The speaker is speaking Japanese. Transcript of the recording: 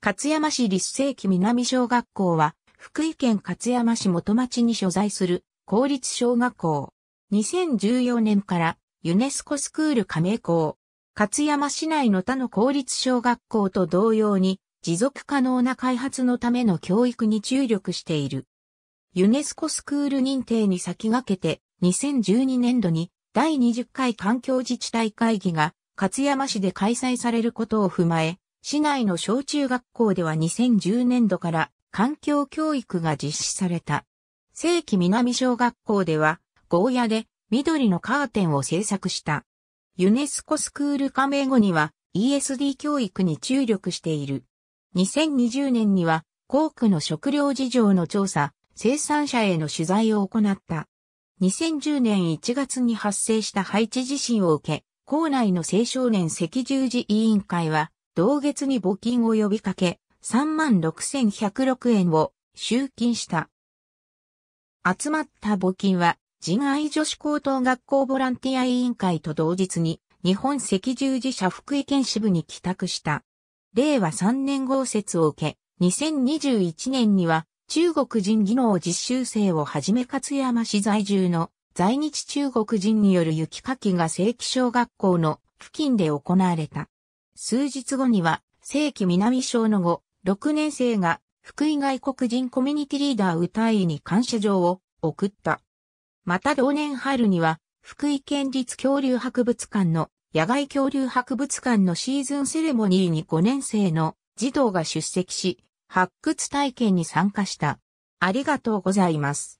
勝山市立世紀南小学校は、福井県勝山市元町に所在する公立小学校。2014年からユネスコスクール加盟校。勝山市内の他の公立小学校と同様に、持続可能な開発のための教育に注力している。ユネスコスクール認定に先駆けて、2012年度に第20回環境自治体会議が勝山市で開催されることを踏まえ、市内の小中学校では2010年度から環境教育が実施された。正規南小学校では、ゴーヤで緑のカーテンを制作した。ユネスコスクール加盟後には ESD 教育に注力している。2020年には、校区の食料事情の調査、生産者への取材を行った。2010年1月に発生した配置地震を受け、校内の青少年赤十字委員会は、同月に募金を呼びかけ、36,106円を集金した。集まった募金は、人愛女子高等学校ボランティア委員会と同日に、日本赤十字社福井県支部に帰宅した。令和3年豪雪を受け、2021年には、中国人技能実習生をはじめ勝山市在住の在日中国人による雪かきが正規小学校の付近で行われた。数日後には、正規南小の後、6年生が、福井外国人コミュニティリーダー歌いに感謝状を送った。また同年春には、福井県立恐竜博物館の野外恐竜博物館のシーズンセレモニーに5年生の児童が出席し、発掘体験に参加した。ありがとうございます。